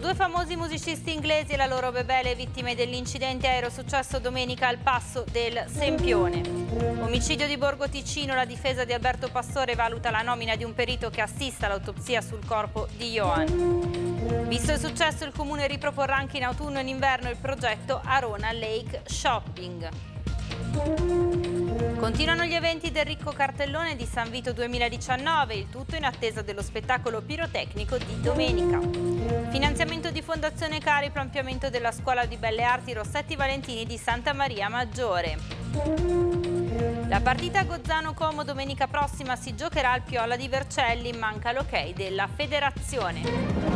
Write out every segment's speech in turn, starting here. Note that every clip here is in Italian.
due famosi musicisti inglesi e la loro bebele vittime dell'incidente aereo successo domenica al passo del Sempione. Omicidio di Borgo Ticino, la difesa di Alberto Pastore valuta la nomina di un perito che assista all'autopsia sul corpo di Johan. Visto il successo, il comune riproporrà anche in autunno e in inverno il progetto Arona Lake Shopping. Continuano gli eventi del ricco cartellone di San Vito 2019, il tutto in attesa dello spettacolo pirotecnico di domenica. Finanziamento di Fondazione Cari per ampliamento della Scuola di Belle Arti Rossetti Valentini di Santa Maria Maggiore. La partita Gozzano-Como domenica prossima si giocherà al Piola di Vercelli, manca l'ok della federazione.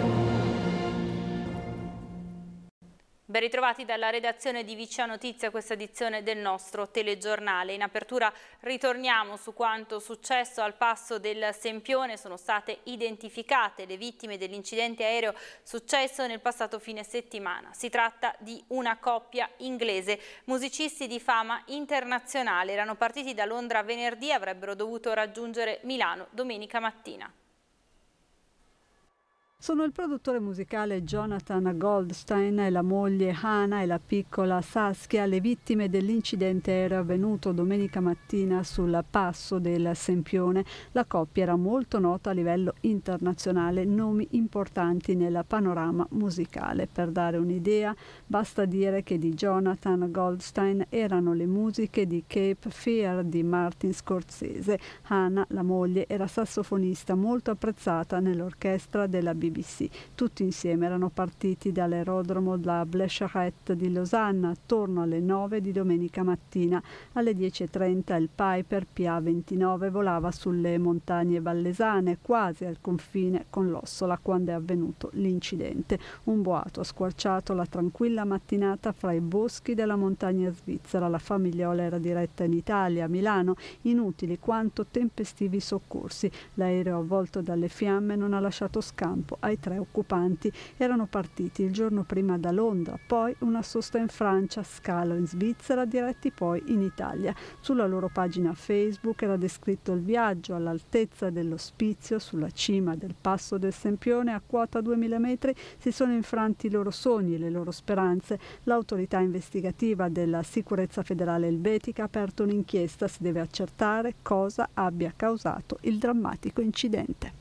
Ben ritrovati dalla redazione di Vicia Notizia questa edizione del nostro telegiornale. In apertura ritorniamo su quanto successo al passo del Sempione. Sono state identificate le vittime dell'incidente aereo successo nel passato fine settimana. Si tratta di una coppia inglese. Musicisti di fama internazionale erano partiti da Londra venerdì e avrebbero dovuto raggiungere Milano domenica mattina. Sono il produttore musicale Jonathan Goldstein e la moglie Hannah e la piccola Saskia le vittime dell'incidente era avvenuto domenica mattina sul passo del Sempione. La coppia era molto nota a livello internazionale, nomi importanti nel panorama musicale. Per dare un'idea, basta dire che di Jonathan Goldstein erano le musiche di Cape Fear di Martin Scorsese. Hannah, la moglie, era sassofonista molto apprezzata nell'orchestra della BBC BBC. Tutti insieme erano partiti dall'aerodromo della Blecharette di Losanna attorno alle 9 di domenica mattina. Alle 10.30 il Piper PA-29 volava sulle montagne vallesane, quasi al confine con l'Ossola, quando è avvenuto l'incidente. Un boato ha squarciato la tranquilla mattinata fra i boschi della montagna svizzera. La famigliola era diretta in Italia, a Milano, inutili quanto tempestivi soccorsi. L'aereo avvolto dalle fiamme non ha lasciato scampo corpo ai tre occupanti. Erano partiti il giorno prima da Londra, poi una sosta in Francia, scalo in Svizzera, diretti poi in Italia. Sulla loro pagina Facebook era descritto il viaggio all'altezza dell'ospizio, sulla cima del passo del Sempione a quota 2000 metri, si sono infranti i loro sogni, e le loro speranze. L'autorità investigativa della sicurezza federale elvetica ha aperto un'inchiesta, si deve accertare cosa abbia causato il drammatico incidente.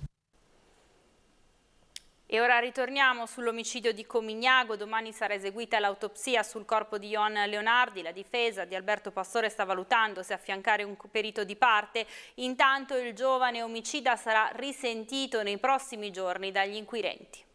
E ora ritorniamo sull'omicidio di Comignago. Domani sarà eseguita l'autopsia sul corpo di Ion Leonardi. La difesa di Alberto Pastore sta valutando se affiancare un perito di parte. Intanto il giovane omicida sarà risentito nei prossimi giorni dagli inquirenti.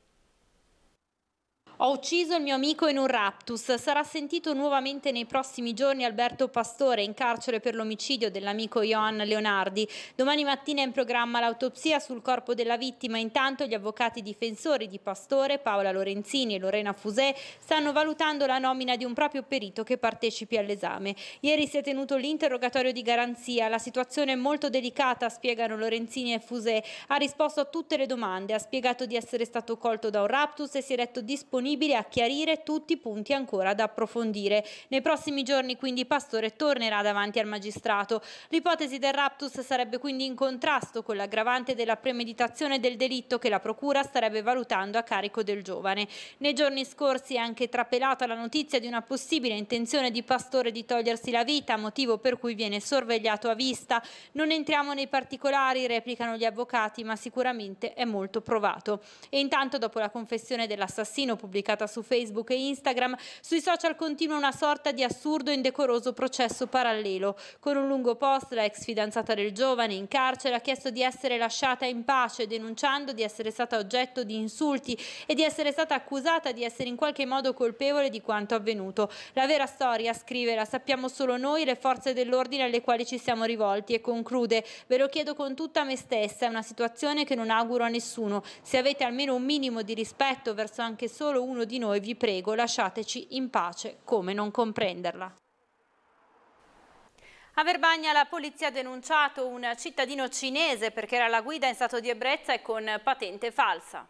Ho ucciso il mio amico in un raptus. Sarà sentito nuovamente nei prossimi giorni Alberto Pastore in carcere per l'omicidio dell'amico Johan Leonardi. Domani mattina è in programma l'autopsia sul corpo della vittima. Intanto gli avvocati difensori di Pastore, Paola Lorenzini e Lorena Fusè, stanno valutando la nomina di un proprio perito che partecipi all'esame. Ieri si è tenuto l'interrogatorio di garanzia. La situazione è molto delicata, spiegano Lorenzini e Fusè. Ha risposto a tutte le domande, ha spiegato di essere stato colto da un raptus e si è detto disponibile disponibile a chiarire tutti i punti ancora da approfondire. Nei prossimi giorni quindi Pastore tornerà davanti al magistrato. L'ipotesi del raptus sarebbe quindi in contrasto con l'aggravante della premeditazione del delitto che la procura starebbe valutando a carico del giovane. Nei giorni scorsi è anche trapelata la notizia di una possibile intenzione di Pastore di togliersi la vita, motivo per cui viene sorvegliato a vista. Non entriamo nei particolari, replicano gli avvocati, ma sicuramente è molto provato. E intanto dopo la confessione dell'assassino pubblicato pubblicata su Facebook e Instagram, sui social continua una sorta di assurdo e indecoroso processo parallelo. Con un lungo post la ex fidanzata del giovane in carcere ha chiesto di essere lasciata in pace, denunciando di essere stata oggetto di insulti e di essere stata accusata di essere in qualche modo colpevole di quanto avvenuto. La vera storia, scrive, la sappiamo solo noi, le forze dell'ordine alle quali ci siamo rivolti e conclude, ve lo chiedo con tutta me stessa, è una situazione che non auguro a nessuno. Se avete almeno un minimo di rispetto verso anche solo uno di noi vi prego lasciateci in pace, come non comprenderla. A Verbagna la polizia ha denunciato un cittadino cinese perché era alla guida in stato di ebbrezza e con patente falsa.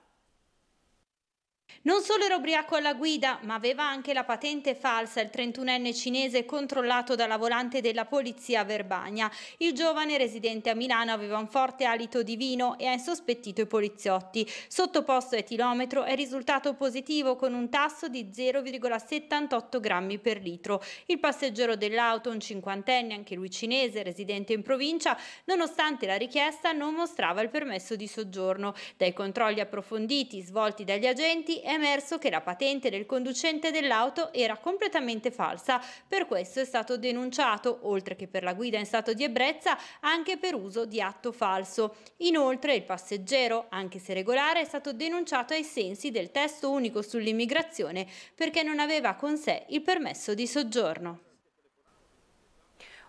Non solo era ubriaco alla guida, ma aveva anche la patente falsa, il 31enne cinese controllato dalla volante della polizia Verbania. Il giovane residente a Milano aveva un forte alito di vino e ha insospettito i poliziotti. Sottoposto a etilometro è risultato positivo con un tasso di 0,78 grammi per litro. Il passeggero dell'auto, un cinquantenne, anche lui cinese, residente in provincia, nonostante la richiesta non mostrava il permesso di soggiorno. Dai controlli approfonditi svolti dagli agenti è emerso che la patente del conducente dell'auto era completamente falsa. Per questo è stato denunciato, oltre che per la guida in stato di ebbrezza, anche per uso di atto falso. Inoltre il passeggero, anche se regolare, è stato denunciato ai sensi del testo unico sull'immigrazione perché non aveva con sé il permesso di soggiorno.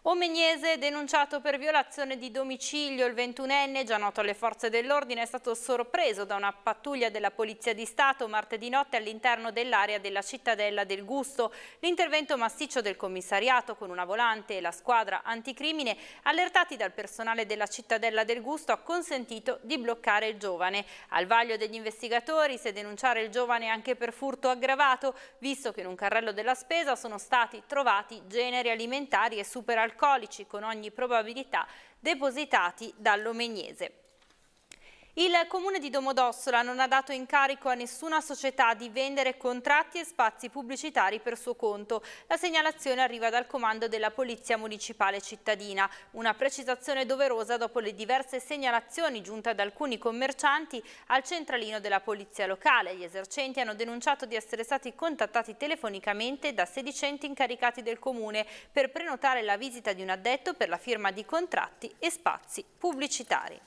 Omegnese denunciato per violazione di domicilio, il 21enne, già noto alle forze dell'ordine, è stato sorpreso da una pattuglia della Polizia di Stato martedì notte all'interno dell'area della cittadella del Gusto. L'intervento massiccio del commissariato con una volante e la squadra anticrimine, allertati dal personale della cittadella del Gusto, ha consentito di bloccare il giovane. Al vaglio degli investigatori se denunciare il giovane anche per furto aggravato, visto che in un carrello della spesa sono stati trovati generi alimentari e superalcolici alcolici con ogni probabilità depositati dall'Omegnese. Il comune di Domodossola non ha dato incarico a nessuna società di vendere contratti e spazi pubblicitari per suo conto. La segnalazione arriva dal comando della Polizia Municipale Cittadina. Una precisazione doverosa dopo le diverse segnalazioni giunte ad alcuni commercianti al centralino della Polizia Locale. Gli esercenti hanno denunciato di essere stati contattati telefonicamente da sedicenti incaricati del comune per prenotare la visita di un addetto per la firma di contratti e spazi pubblicitari.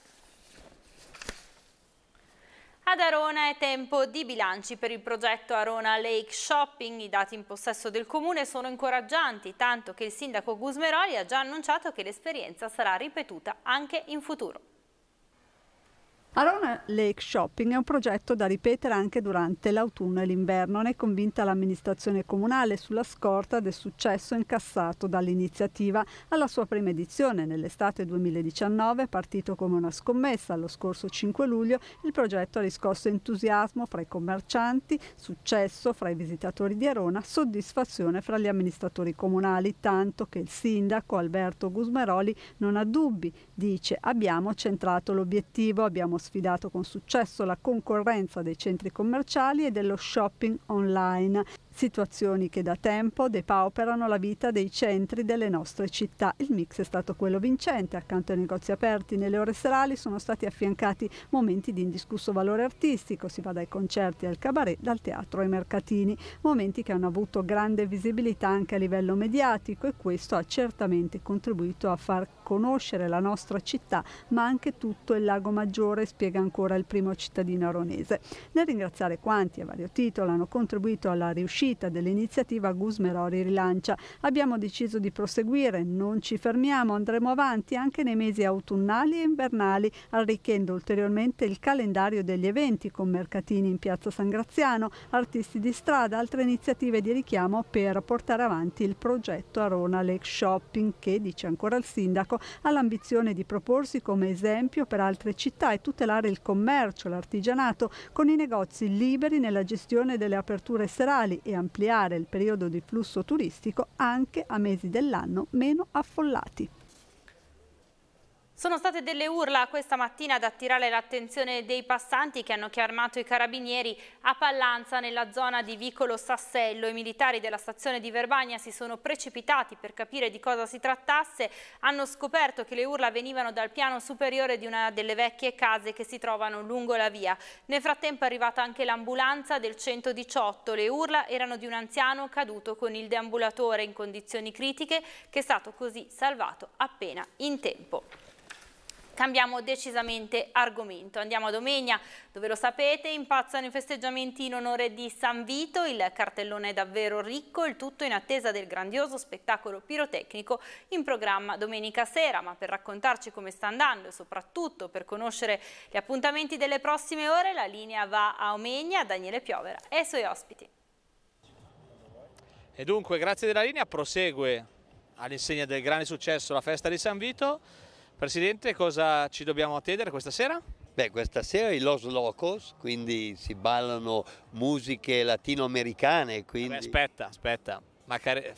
Ad Arona è tempo di bilanci per il progetto Arona Lake Shopping. I dati in possesso del comune sono incoraggianti, tanto che il sindaco Gusmeroli ha già annunciato che l'esperienza sarà ripetuta anche in futuro. Arona Lake Shopping è un progetto da ripetere anche durante l'autunno e l'inverno, ne è convinta l'amministrazione comunale sulla scorta del successo incassato dall'iniziativa. Alla sua prima edizione, nell'estate 2019, partito come una scommessa lo scorso 5 luglio, il progetto ha riscosso entusiasmo fra i commercianti, successo fra i visitatori di Arona, soddisfazione fra gli amministratori comunali, tanto che il sindaco Alberto Gusmeroli non ha dubbi, dice abbiamo centrato l'obiettivo, abbiamo sfidato con successo la concorrenza dei centri commerciali e dello shopping online situazioni che da tempo depauperano la vita dei centri delle nostre città. Il mix è stato quello vincente, accanto ai negozi aperti nelle ore serali sono stati affiancati momenti di indiscusso valore artistico, si va dai concerti al cabaret, dal teatro ai mercatini, momenti che hanno avuto grande visibilità anche a livello mediatico e questo ha certamente contribuito a far conoscere la nostra città ma anche tutto il Lago Maggiore, spiega ancora il primo cittadino aronese. Nel ringraziare quanti a vario titolo hanno contribuito alla riuscita uscita dell'iniziativa Gusmerori rilancia. Abbiamo deciso di proseguire, non ci fermiamo, andremo avanti anche nei mesi autunnali e invernali, arricchendo ulteriormente il calendario degli eventi con mercatini in Piazza San Graziano, artisti di strada, altre iniziative di richiamo per portare avanti il progetto Arona Lake Shopping che, dice ancora il sindaco, ha l'ambizione di proporsi come esempio per altre città e tutelare il commercio, l'artigianato, con i negozi liberi nella gestione delle aperture serali e e ampliare il periodo di flusso turistico anche a mesi dell'anno meno affollati. Sono state delle urla questa mattina ad attirare l'attenzione dei passanti che hanno chiamato i carabinieri a Pallanza nella zona di Vicolo Sassello. I militari della stazione di Verbagna si sono precipitati per capire di cosa si trattasse. Hanno scoperto che le urla venivano dal piano superiore di una delle vecchie case che si trovano lungo la via. Nel frattempo è arrivata anche l'ambulanza del 118. Le urla erano di un anziano caduto con il deambulatore in condizioni critiche che è stato così salvato appena in tempo. Cambiamo decisamente argomento. Andiamo a Domegna, dove lo sapete, impazzano i festeggiamenti in onore di San Vito. Il cartellone è davvero ricco, il tutto in attesa del grandioso spettacolo pirotecnico in programma domenica sera. Ma per raccontarci come sta andando e soprattutto per conoscere gli appuntamenti delle prossime ore, la linea va a Omegna, Daniele Piovera e i suoi ospiti. E dunque, grazie della linea, prosegue all'insegna del grande successo la festa di San Vito Presidente, cosa ci dobbiamo attendere questa sera? Beh, questa sera i Los Locos, quindi si ballano musiche latinoamericane. Eh quindi... Vabbè, aspetta, aspetta. Macare...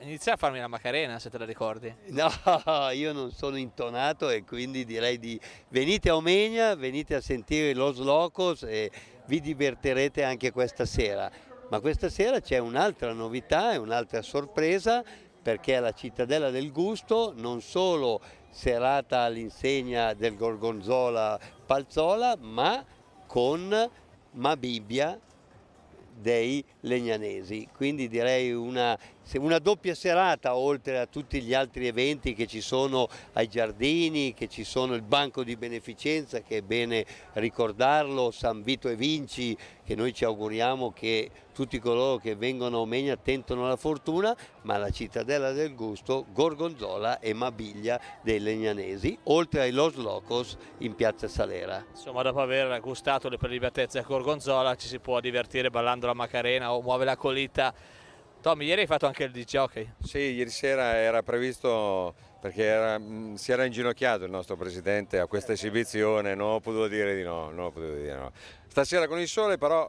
Inizia a farmi la Macarena, se te la ricordi. No, io non sono intonato e quindi direi di venite a Omegna, venite a sentire i Los Locos e vi divertirete anche questa sera. Ma questa sera c'è un'altra novità e un'altra sorpresa perché è la Cittadella del Gusto non solo serata all'insegna del Gorgonzola Palzola, ma con Mabibbia dei legnanesi, quindi direi una, una, doppia serata oltre a tutti gli altri eventi che ci sono ai giardini, che ci sono il banco di beneficenza che è bene ricordarlo, San Vito e Vinci che noi ci auguriamo che tutti coloro che vengono a Omegna tentano la fortuna, ma la cittadella del gusto, Gorgonzola e Mabiglia dei legnanesi, oltre ai Los Locos in piazza Salera. Insomma dopo aver gustato le prelibatezze a Gorgonzola ci si può divertire ballando la Macarena muove la colita. Tommy, ieri hai fatto anche il disc jockey. Sì, ieri sera era previsto perché era, mm, si era inginocchiato il nostro presidente a questa esibizione, non ho potuto dire di no, non ho potuto dire no. Stasera con il sole però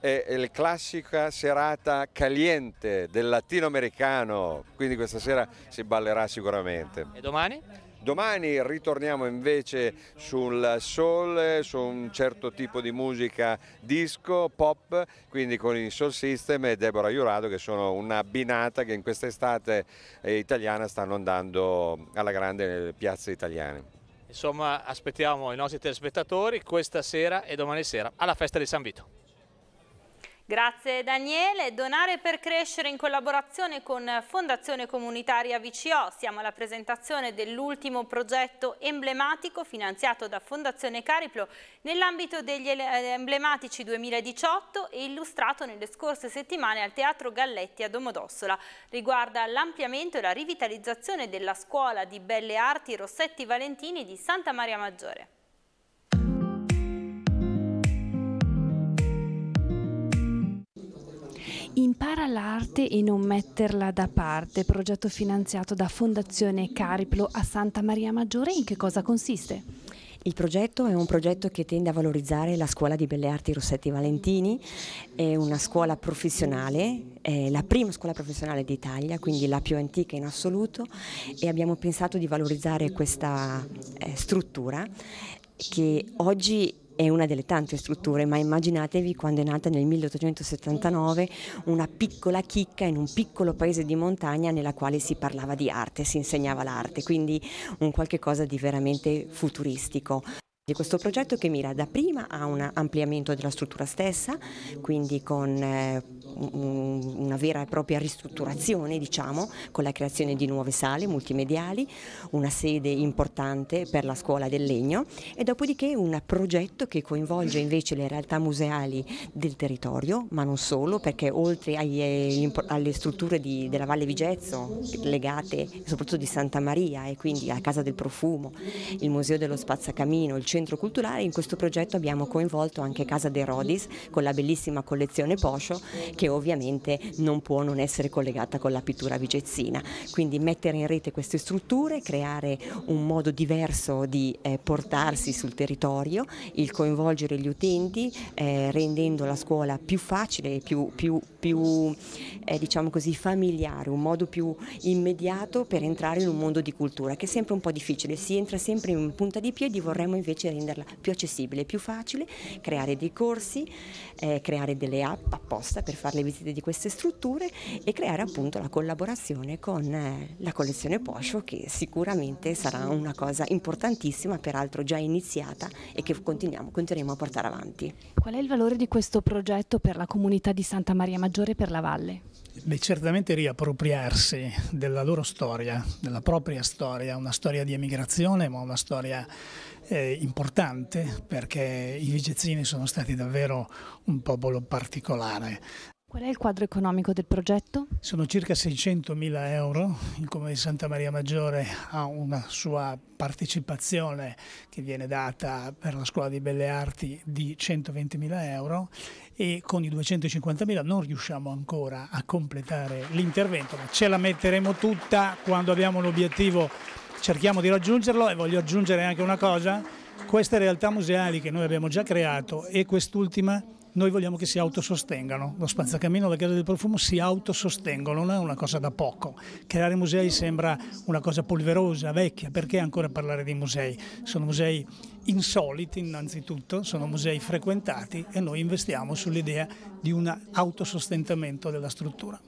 è la classica serata caliente del latinoamericano, quindi questa sera si ballerà sicuramente. E domani? Domani ritorniamo invece sul soul, su un certo tipo di musica disco, pop, quindi con il Soul System e Deborah Jurado che sono una binata che in questa estate eh, italiana stanno andando alla grande nelle piazze italiane. Insomma aspettiamo i nostri telespettatori questa sera e domani sera alla festa di San Vito. Grazie Daniele. Donare per crescere in collaborazione con Fondazione Comunitaria VCO. Siamo alla presentazione dell'ultimo progetto emblematico finanziato da Fondazione Cariplo nell'ambito degli eh, emblematici 2018 e illustrato nelle scorse settimane al Teatro Galletti a Domodossola. Riguarda l'ampliamento e la rivitalizzazione della Scuola di Belle Arti Rossetti Valentini di Santa Maria Maggiore. Impara l'arte e non metterla da parte, progetto finanziato da Fondazione Cariplo a Santa Maria Maggiore, in che cosa consiste? Il progetto è un progetto che tende a valorizzare la scuola di belle arti Rossetti Valentini, è una scuola professionale, è la prima scuola professionale d'Italia, quindi la più antica in assoluto e abbiamo pensato di valorizzare questa eh, struttura che oggi è una delle tante strutture, ma immaginatevi quando è nata nel 1879 una piccola chicca in un piccolo paese di montagna nella quale si parlava di arte, si insegnava l'arte, quindi un qualche cosa di veramente futuristico di questo progetto che mira dapprima a un ampliamento della struttura stessa, quindi con eh, una vera e propria ristrutturazione, diciamo, con la creazione di nuove sale multimediali, una sede importante per la scuola del legno e dopodiché un progetto che coinvolge invece le realtà museali del territorio, ma non solo, perché oltre eh, alle strutture di, della Valle Vigezzo, legate soprattutto di Santa Maria e quindi a Casa del Profumo, il Museo dello Spazzacamino, il centro culturale. In questo progetto abbiamo coinvolto anche Casa De Rodis con la bellissima collezione Poscio che ovviamente non può non essere collegata con la pittura vigezzina. Quindi mettere in rete queste strutture, creare un modo diverso di eh, portarsi sul territorio, il coinvolgere gli utenti eh, rendendo la scuola più facile, più, più, più eh, diciamo così, familiare, un modo più immediato per entrare in un mondo di cultura che è sempre un po' difficile, si entra sempre in punta di piedi, vorremmo invece invece renderla più accessibile, più facile, creare dei corsi, eh, creare delle app apposta per fare le visite di queste strutture e creare appunto la collaborazione con eh, la collezione Poscio che sicuramente sarà una cosa importantissima, peraltro già iniziata e che continueremo a portare avanti. Qual è il valore di questo progetto per la comunità di Santa Maria Maggiore e per la Valle? Beh, certamente riappropriarsi della loro storia, della propria storia, una storia di emigrazione, ma una storia eh, importante perché i vigezzini sono stati davvero un popolo particolare. Qual è il quadro economico del progetto? Sono circa 600.000 euro, il Comune di Santa Maria Maggiore ha una sua partecipazione che viene data per la Scuola di Belle Arti di 120.000 euro e con i 250.000 non riusciamo ancora a completare l'intervento, ma ce la metteremo tutta quando abbiamo l'obiettivo cerchiamo di raggiungerlo e voglio aggiungere anche una cosa, queste realtà museali che noi abbiamo già creato e quest'ultima noi vogliamo che si autosostengano, lo spazzacamino e la casa del profumo si autosostengono, non è una cosa da poco, creare musei sembra una cosa polverosa, vecchia, perché ancora parlare di musei? Sono musei insoliti innanzitutto, sono musei frequentati e noi investiamo sull'idea di un autosostentamento della struttura.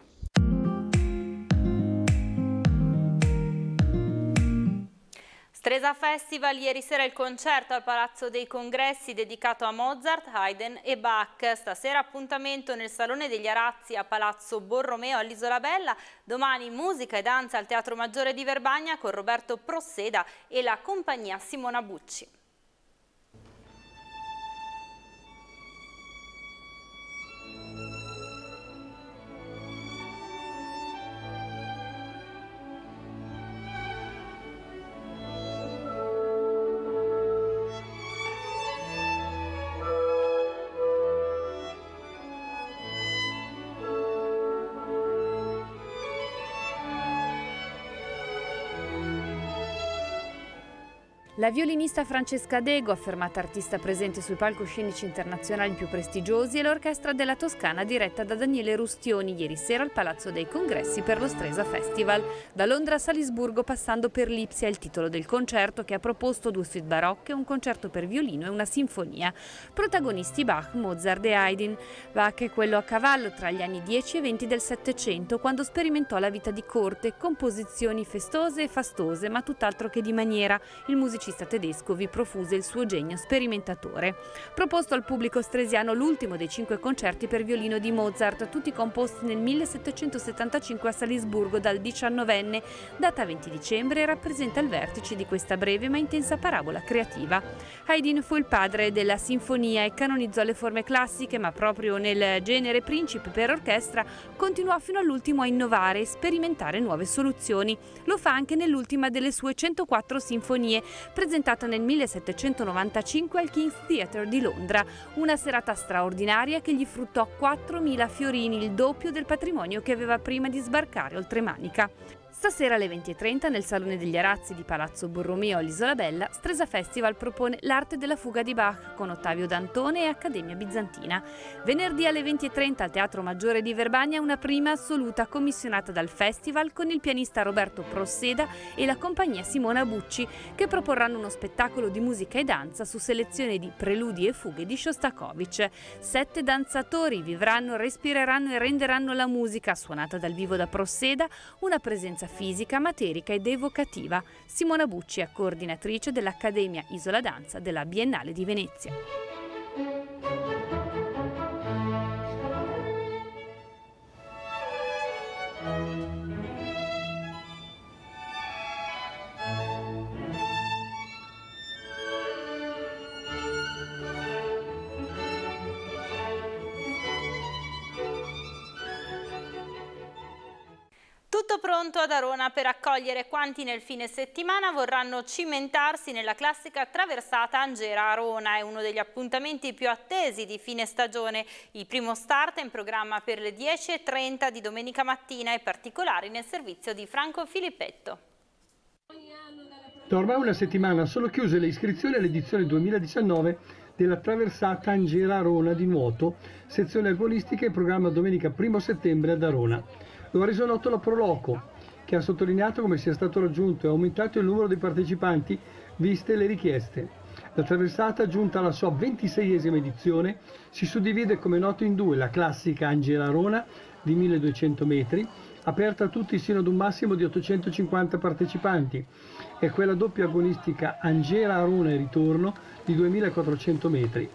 Stresa Festival, ieri sera il concerto al Palazzo dei Congressi dedicato a Mozart, Haydn e Bach. Stasera appuntamento nel Salone degli Arazzi a Palazzo Borromeo all'Isola Bella. Domani musica e danza al Teatro Maggiore di Verbagna con Roberto Prosseda e la compagnia Simona Bucci. La violinista Francesca Dego, affermata artista presente sui palcoscenici internazionali più prestigiosi, e l'orchestra della Toscana diretta da Daniele Rustioni ieri sera al Palazzo dei Congressi per lo Stresa Festival. Da Londra a Salisburgo passando per Lipsia il titolo del concerto che ha proposto due suite barocche, un concerto per violino e una sinfonia. Protagonisti Bach, Mozart e Haydn. Bach è quello a cavallo tra gli anni 10 e 20 del Settecento, quando sperimentò la vita di corte, composizioni festose e fastose, ma tutt'altro che di maniera. Il musicista regista tedesco vi profuse il suo genio sperimentatore. Proposto al pubblico stresiano l'ultimo dei cinque concerti per violino di Mozart, tutti composti nel 1775 a Salisburgo dal 19enne, data 20 dicembre, rappresenta il vertice di questa breve ma intensa parabola creativa. Haydn fu il padre della sinfonia e canonizzò le forme classiche, ma proprio nel genere principe per orchestra continuò fino all'ultimo a innovare e sperimentare nuove soluzioni. Lo fa anche nell'ultima delle sue 104 sinfonie, presentata nel 1795 al King's Theatre di Londra, una serata straordinaria che gli fruttò 4.000 fiorini, il doppio del patrimonio che aveva prima di sbarcare oltre Manica. Stasera alle 20.30 nel Salone degli Arazzi di Palazzo Borromeo all'Isola Bella, Stresa Festival propone l'arte della fuga di Bach con Ottavio Dantone e Accademia Bizantina. Venerdì alle 20.30 al Teatro Maggiore di Verbania una prima assoluta commissionata dal festival con il pianista Roberto Prosseda e la compagnia Simona Bucci che proporranno uno spettacolo di musica e danza su selezione di preludi e fughe di Shostakovich. Sette danzatori vivranno, respireranno e renderanno la musica suonata dal vivo da Prosseda, una presenza presenza fisica, materica ed evocativa. Simona Bucci è coordinatrice dell'Accademia Isola Danza della Biennale di Venezia. Tutto pronto ad Arona per accogliere quanti nel fine settimana vorranno cimentarsi nella classica traversata Angera-Arona. È uno degli appuntamenti più attesi di fine stagione. Il primo start è in programma per le 10.30 di domenica mattina e particolari nel servizio di Franco Filippetto. Torna una settimana sono chiuse le iscrizioni all'edizione 2019 della traversata Angera-Arona di nuoto, sezione agonistica in programma domenica 1 settembre ad Arona. Lo ha reso noto la Proloco, che ha sottolineato come sia stato raggiunto e aumentato il numero di partecipanti viste le richieste. La traversata, giunta alla sua 26esima edizione, si suddivide come noto in due, la classica Angela Rona di 1200 metri, aperta a tutti sino ad un massimo di 850 partecipanti, e quella doppia agonistica Angela Rona e ritorno di 2400 metri.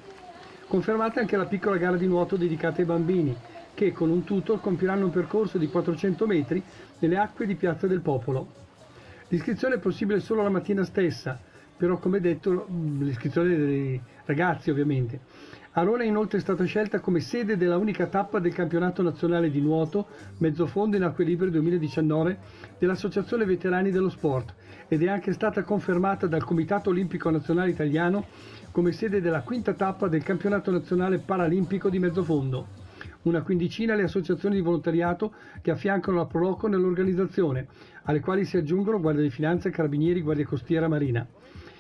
Confermata anche la piccola gara di nuoto dedicata ai bambini, che con un tutor compiranno un percorso di 400 metri nelle acque di Piazza del Popolo. L'iscrizione è possibile solo la mattina stessa, però come detto l'iscrizione dei ragazzi ovviamente. Arona è inoltre stata scelta come sede della unica tappa del campionato nazionale di nuoto mezzofondo in acque libere 2019 dell'Associazione Veterani dello Sport ed è anche stata confermata dal Comitato Olimpico Nazionale Italiano come sede della quinta tappa del campionato nazionale paralimpico di mezzofondo una quindicina le associazioni di volontariato che affiancano la Proloco nell'organizzazione, alle quali si aggiungono Guardia di Finanza, Carabinieri, Guardia Costiera, Marina.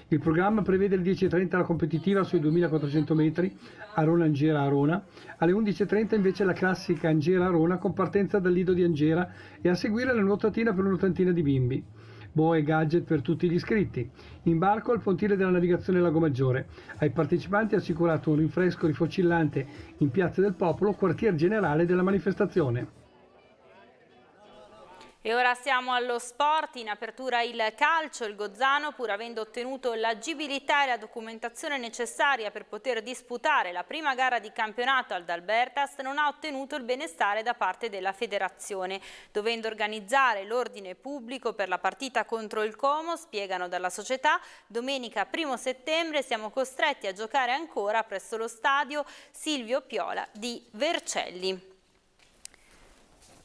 Il programma prevede alle 10.30 la competitiva sui 2400 metri Arona-Angera-Arona, alle 11.30 invece la classica Angera-Arona con partenza dal lido di Angera e a seguire la nuotatina per un'ottantina di bimbi boe gadget per tutti gli iscritti. Imbarco al pontile della navigazione Lago Maggiore. Ai partecipanti è assicurato un rinfresco rifocillante in Piazza del Popolo, quartier generale della manifestazione. E ora siamo allo sport, in apertura il calcio, il Gozzano pur avendo ottenuto l'agibilità e la documentazione necessaria per poter disputare la prima gara di campionato al Dalbertas non ha ottenuto il benestare da parte della federazione, dovendo organizzare l'ordine pubblico per la partita contro il Como, spiegano dalla società, domenica 1 settembre siamo costretti a giocare ancora presso lo stadio Silvio Piola di Vercelli.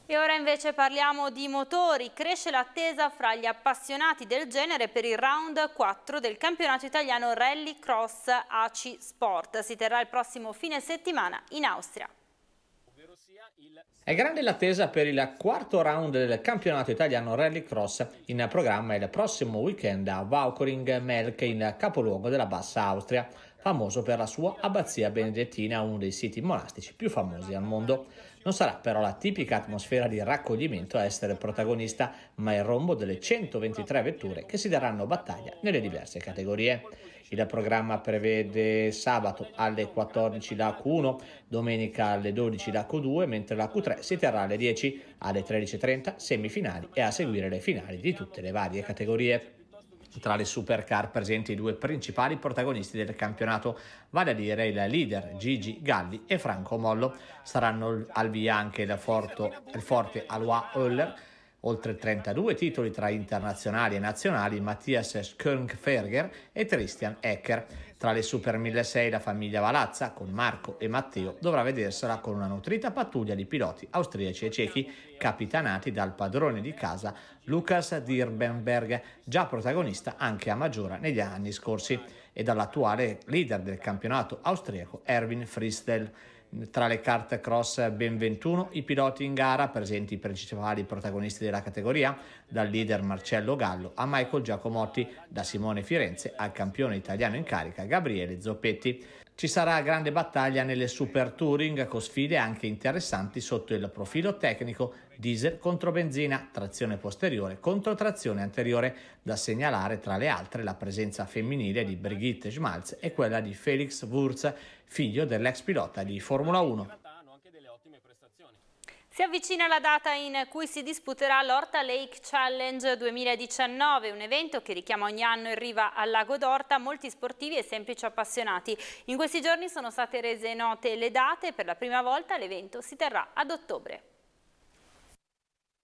E ora invece parliamo di motori. Cresce l'attesa fra gli appassionati del genere per il round 4 del campionato italiano Rally Cross AC Sport. Si terrà il prossimo fine settimana in Austria. È grande l'attesa per il quarto round del campionato italiano Rallycross in programma il prossimo weekend a Waukoring Melk in capoluogo della Bassa Austria, famoso per la sua abbazia benedettina, uno dei siti monastici più famosi al mondo. Non sarà però la tipica atmosfera di raccoglimento a essere protagonista, ma il rombo delle 123 vetture che si daranno battaglia nelle diverse categorie. Il programma prevede sabato alle 14 la Q1, domenica alle 12 la Q2, mentre la Q3 si terrà alle 10, alle 13.30 semifinali e a seguire le finali di tutte le varie categorie. Tra le supercar presenti i due principali protagonisti del campionato, vale a dire il leader Gigi Galli e Franco Mollo. Saranno al via anche il, forto, il forte Alois Oller, oltre 32 titoli tra internazionali e nazionali, Mattias Köngferger e Christian Ecker. Tra le Super 1600 la famiglia Valazza, con Marco e Matteo, dovrà vedersela con una nutrita pattuglia di piloti austriaci e cechi, capitanati dal padrone di casa Lukas Dirbenberg, già protagonista anche a Maggiora negli anni scorsi, e dall'attuale leader del campionato austriaco Erwin Fristel tra le carte cross ben 21 i piloti in gara, presenti i principali protagonisti della categoria, dal leader Marcello Gallo a Michael Giacomotti, da Simone Firenze al campione italiano in carica Gabriele Zoppetti. Ci sarà grande battaglia nelle Super Touring con sfide anche interessanti sotto il profilo tecnico diesel contro benzina, trazione posteriore contro trazione anteriore. Da segnalare tra le altre la presenza femminile di Brigitte Schmalz e quella di Felix Wurz, figlio dell'ex pilota di Formula 1. Si avvicina la data in cui si disputerà l'Orta Lake Challenge 2019, un evento che richiama ogni anno in riva al lago d'Orta molti sportivi e semplici appassionati. In questi giorni sono state rese note le date, e per la prima volta l'evento si terrà ad ottobre.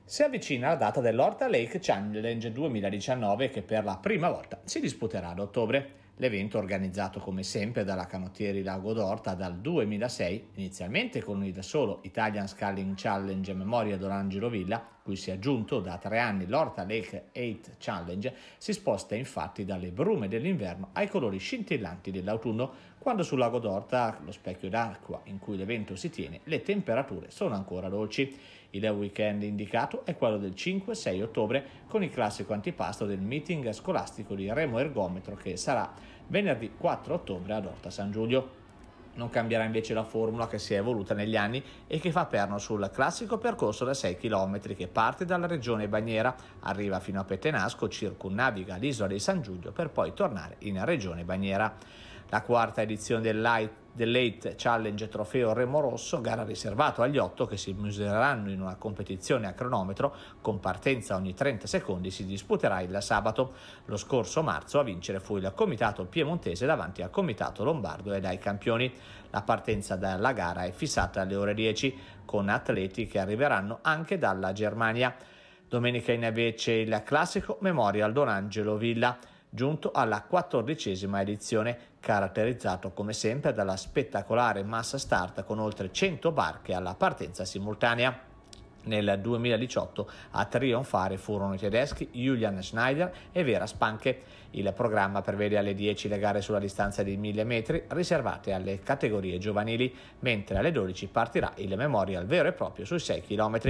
Si avvicina la data dell'Orta Lake Challenge 2019 che per la prima volta si disputerà ad ottobre. L'evento organizzato come sempre dalla Canottieri Lago d'Orta dal 2006, inizialmente con il solo Italian Scaling Challenge a memoria d'Orangelo Villa, cui si è aggiunto da tre anni l'Orta Lake 8 Challenge, si sposta infatti dalle brume dell'inverno ai colori scintillanti dell'autunno, quando sul lago d'Orta, lo specchio d'acqua in cui l'evento si tiene, le temperature sono ancora dolci. Il weekend indicato è quello del 5-6 ottobre con il classico antipasto del meeting scolastico di Remo Ergometro che sarà venerdì 4 ottobre ad Orta San Giulio. Non cambierà invece la formula che si è evoluta negli anni e che fa perno sul classico percorso da 6 km che parte dalla regione Bagnera, arriva fino a Petenasco, circunnaviga l'isola di San Giulio per poi tornare in regione Bagnera la quarta edizione dell'Ite dell'Eight Challenge Trofeo Remo Rosso, gara riservato agli otto che si misureranno in una competizione a cronometro con partenza ogni 30 secondi si disputerà il sabato. Lo scorso marzo a vincere fu il comitato piemontese davanti al comitato lombardo e dai campioni. La partenza dalla gara è fissata alle ore 10 con atleti che arriveranno anche dalla Germania. Domenica invece il classico Memorial Don Angelo Villa giunto alla quattordicesima edizione, caratterizzato come sempre dalla spettacolare massa start con oltre 100 barche alla partenza simultanea. Nel 2018 a trionfare furono i tedeschi Julian Schneider e Vera Spanke. Il programma prevede alle 10 le gare sulla distanza di 1000 metri riservate alle categorie giovanili, mentre alle 12 partirà il Memorial vero e proprio sui 6 km.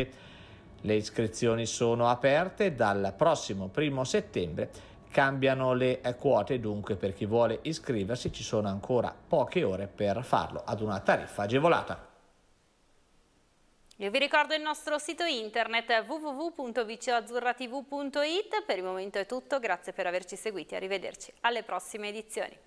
Le iscrizioni sono aperte dal prossimo 1 settembre cambiano le eh, quote, dunque per chi vuole iscriversi ci sono ancora poche ore per farlo ad una tariffa agevolata. Io vi ricordo il nostro sito internet www.viceazzurratv.it, per il momento è tutto, grazie per averci seguiti, arrivederci alle prossime edizioni.